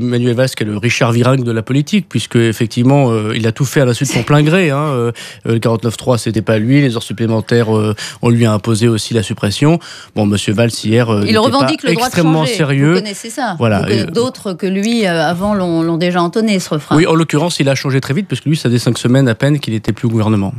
Manuel Valls, qui est le Richard Viringue de la politique, puisque effectivement, euh, il a tout fait à la suite pour plein gré. Hein. Euh, le 49.3, c'était pas lui. Les heures supplémentaires, euh, on lui a imposé aussi la suppression. Bon, Monsieur Valls hier, il revendique le droit extrêmement sérieux. Vous connaissez ça. Voilà. D'autres que lui avant l'ont déjà entonné ce refrain. Oui, en l'occurrence, il a changé très vite, parce que lui, ça faisait cinq semaines à peine qu'il n'était plus au gouvernement.